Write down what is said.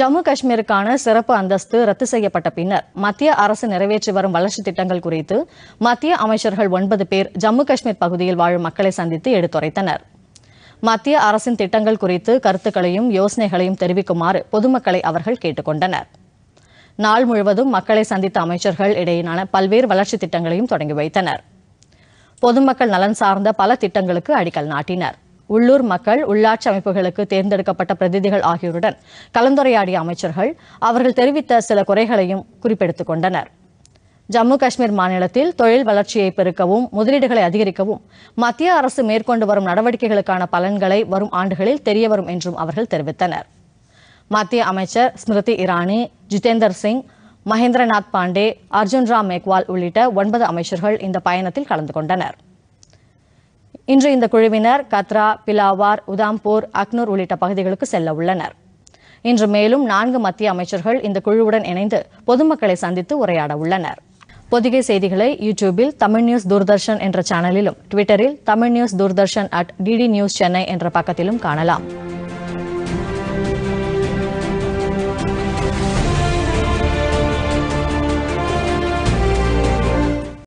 ஜம்மு காஷ்மீருக்கான சிறப்பு அந்தஸ்து ரத்து செய்யப்பட்ட பின்னர் மத்திய அரசு நிறைவேற்றி வரும் வளர்ச்சித் திட்டங்கள் குறித்து மத்திய அமைச்சர்கள் ஒன்பது பேர் ஜம்மு காஷ்மீர் பகுதியில் வாழும் மக்களை சந்தித்து எடுத்துரைத்தனர் மத்திய அரசின் திட்டங்கள் குறித்து கருத்துக்களையும் யோசனைகளையும் தெரிவிக்குமாறு பொதுமக்களை அவர்கள் கேட்டுக் கொண்டனர் நாள் முழுவதும் மக்களை சந்தித்த அமைச்சர்கள் இடையிலான பல்வேறு வளர்ச்சி திட்டங்களையும் தொடங்கி வைத்தனர் பொதுமக்கள் நலன் சார்ந்த பல திட்டங்களுக்கு அடிக்கல் நாட்டினர் உள்ளூர் மக்கள் உள்ளாட்சி அமைப்புகளுக்கு தேர்ந்தெடுக்கப்பட்ட பிரதிநிதிகள் ஆகியோருடன் கலந்துரையாடிய அமைச்சர்கள் அவர்கள் தெரிவித்த சில குறைகளையும் குறிப்பெடுத்துக் கொண்டனர் ஜம்மு காஷ்மீர் மாநிலத்தில் தொழில் வளர்ச்சியை பெருக்கவும் முதலீடுகளை அதிகரிக்கவும் மத்திய அரசு மேற்கொண்டு வரும் நடவடிக்கைகளுக்கான பலன்களை வரும் ஆண்டுகளில் தெரியவரும் என்றும் அவர்கள் தெரிவித்தனர் மத்திய அமைச்சர் ஸ்மிருதி இரானி ஜிதேந்தர் சிங் மகேந்திரநாத் பாண்டே அர்ஜுன் ராம் மேக்வால் உள்ளிட்ட ஒன்பது அமைச்சர்கள் இந்த பயணத்தில் கலந்து கொண்டனர் இன்று இந்த குழுவினர் கத்ரா பிலாவார் உதாம்பூர் அக்னூர் உள்ளிட்ட பகுதிகளுக்கு செல்ல உள்ளனர் இன்று மேலும் நான்கு மத்திய அமைச்சர்கள் இந்த குழுவுடன் இணைந்து பொதுமக்களை சந்தித்து உரையாட உள்ளனர் பொதிகை செய்திகளை யூடியூபில் தமிழ் நியூஸ் தூர்தர்ஷன் என்ற சேனலிலும் டுவிட்டரில் Tamil news Doordarshan at DD news Chennai என்ற பக்கத்திலும் காணலாம்